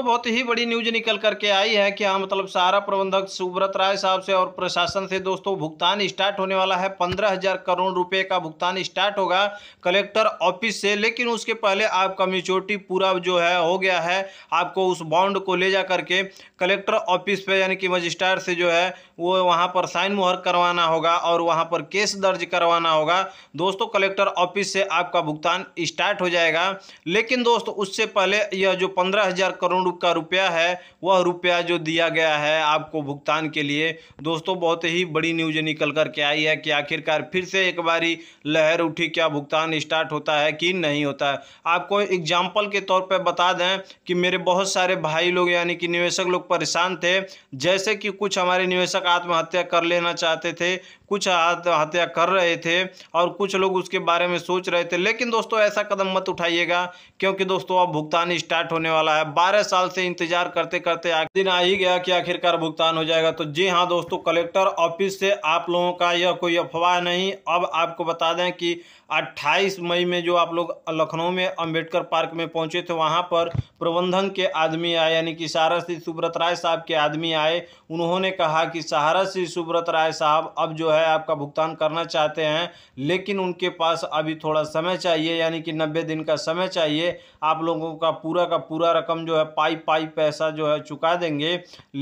तो बहुत ही बड़ी न्यूज निकल करके आई है कि हाँ मतलब सारा प्रबंधक सुब्रत राय साहब से और प्रशासन से दोस्तों भुगतान स्टार्ट होने वाला है पंद्रह हजार करोड़ रुपए का भुगतान स्टार्ट होगा कलेक्टर ऑफिस से लेकिन उसके पहले आपका मेच्योरिटी पूरा जो है हो गया है आपको उस बॉन्ड को ले जा करके कलेक्टर ऑफिस पे यानी कि मजिस्ट्रार से जो है वो वहाँ पर साइन मुहर करवाना होगा और वहाँ पर केस दर्ज करवाना होगा दोस्तों कलेक्टर ऑफिस से आपका भुगतान स्टार्ट हो जाएगा लेकिन दोस्तों उससे पहले यह जो पंद्रह करोड़ का रुपया है वह रुपया जो दिया गया है आपको भुगतान के लिए दोस्तों बहुत ही बड़ी न्यूज निकल कर के आई है कि आखिरकार फिर से एक बारी लहर उठी क्या भुगतान स्टार्ट होता है कि नहीं होता है आपको एग्जाम्पल के तौर पर बता दें कि मेरे बहुत सारे भाई लोग यानी कि निवेशक लोग परेशान थे जैसे कि कुछ हमारे निवेशक आत्महत्या कर लेना चाहते थे कुछ आत्महत्या कर रहे थे और कुछ लोग उसके बारे में सोच रहे थे लेकिन दोस्तों ऐसा कदम मत उठाइएगा क्योंकि दोस्तों अब भुगतान स्टार्ट होने वाला है बारह साल साल से इंतजार करते करते दिन आ ही गया कि आखिरकार भुगतान हो जाएगा तो जी हाँ दोस्तों कलेक्टर ऑफिस से आप लोगों का यह कोई अफवाह नहीं अब आपको बता दें कि 28 मई में जो आप लोग लखनऊ में अंबेडकर पार्क में पहुंचे थे वहां पर प्रबंधन के आदमी आए यानी कि सहारा श्री सुब्रत राय साहब के आदमी आए उन्होंने कहा कि सहारा श्री सुब्रत राय साहब अब जो है आपका भुगतान करना चाहते हैं लेकिन उनके पास अभी थोड़ा समय चाहिए यानी कि नब्बे दिन का समय चाहिए आप लोगों का पूरा का पूरा रकम जो है पाई पाई पैसा जो है चुका देंगे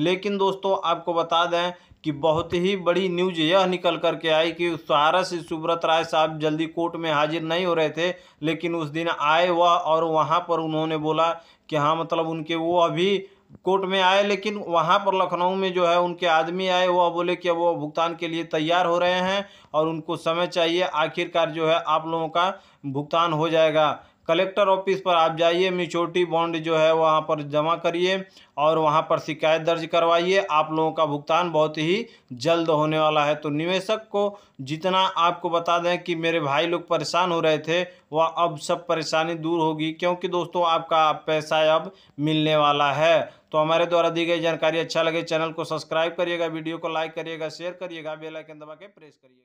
लेकिन दोस्तों आपको बता दें कि बहुत ही बड़ी न्यूज यह निकल कर के आई कि सहारा से सुब्रत राय साहब जल्दी कोर्ट में हाजिर नहीं हो रहे थे लेकिन उस दिन आए वह और वहाँ पर उन्होंने बोला कि हाँ मतलब उनके वो अभी कोर्ट में आए लेकिन वहाँ पर लखनऊ में जो है उनके आदमी आए वह बोले कि अब वो भुगतान के लिए तैयार हो रहे हैं और उनको समय चाहिए आखिरकार जो है आप लोगों का भुगतान हो जाएगा कलेक्टर ऑफिस पर आप जाइए म्यूचोरिटी बॉन्ड जो है वहाँ पर जमा करिए और वहाँ पर शिकायत दर्ज करवाइए आप लोगों का भुगतान बहुत ही जल्द होने वाला है तो निवेशक को जितना आपको बता दें कि मेरे भाई लोग परेशान हो रहे थे वह अब सब परेशानी दूर होगी क्योंकि दोस्तों आपका पैसा अब मिलने वाला है तो हमारे द्वारा दी गई जानकारी अच्छा लगे चैनल को सब्सक्राइब करिएगा वीडियो को लाइक करिएगा शेयर करिएगा बेलाइकन दबा के प्रेस करिएगा